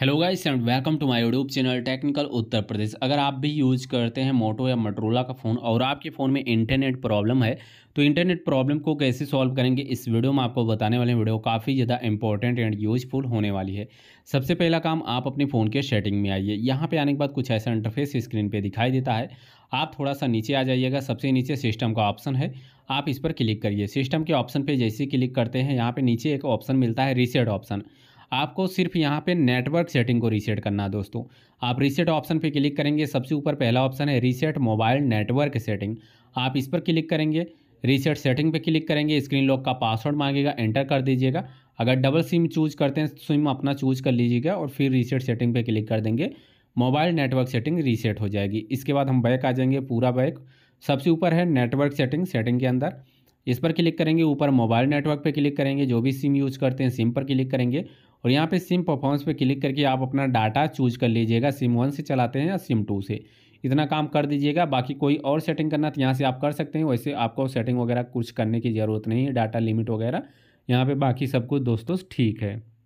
hello guys and welcome to my YouTube channel technical Uttar Pradesh अगर आप भी यूज करते हैं मोटो या मटरोला का फ़ोन और आपके फ़ोन में इंटरनेट प्रॉब्लम है तो इंटरनेट प्रॉब्लम को कैसे सॉल्व करेंगे इस वीडियो में आपको बताने वाले वीडियो काफ़ी ज़्यादा इंपॉर्टेंट एंड यूजफुल होने वाली है सबसे पहला काम आप अपने फ़ोन के सेटिंग में आइए यहाँ पर आने के बाद कुछ ऐसा इंटरफेस स्क्रीन पर दिखाई देता है आप थोड़ा सा नीचे आ जाइएगा सबसे नीचे सिस्टम का ऑप्शन है आप इस पर क्लिक करिए सिस्टम के ऑप्शन पर जैसे क्लिक करते हैं यहाँ पर नीचे एक ऑप्शन मिलता है रीसेट ऑप्शन आपको सिर्फ यहाँ पे नेटवर्क सेटिंग को रीसेट करना है दोस्तों आप रीसेट ऑप्शन पे क्लिक करेंगे सबसे ऊपर पहला ऑप्शन है रीसेट मोबाइल नेटवर्क सेटिंग आप इस पर क्लिक करेंगे रीसेट सेटिंग पे क्लिक करेंगे स्क्रीन लॉक का पासवर्ड मांगेगा एंटर कर दीजिएगा अगर डबल सिम चूज करते हैं सिम अपना चूज कर लीजिएगा और फिर रीसेट सेटिंग पर क्लिक कर देंगे मोबाइल नेटवर्क सेटिंग रीसेट हो जाएगी इसके बाद हम बैक आ जाएंगे पूरा बैक सबसे ऊपर है नेटवर्क सेटिंग सेटिंग के अंदर इस पर क्लिक करेंगे ऊपर मोबाइल नेटवर्क पर क्लिक करेंगे जो भी सिम यूज करते हैं सिम पर क्लिक करेंगे और यहाँ पे सिम परफॉर्मेंस पे क्लिक करके आप अपना डाटा चूज कर लीजिएगा सिम वन से चलाते हैं या सिम टू से इतना काम कर दीजिएगा बाकी कोई और सेटिंग करना तो यहाँ से आप कर सकते हैं वैसे आपको सेटिंग वगैरह कुछ करने की ज़रूरत नहीं है डाटा लिमिट वगैरह यहाँ पर बाकी सब कुछ दोस्तों ठीक है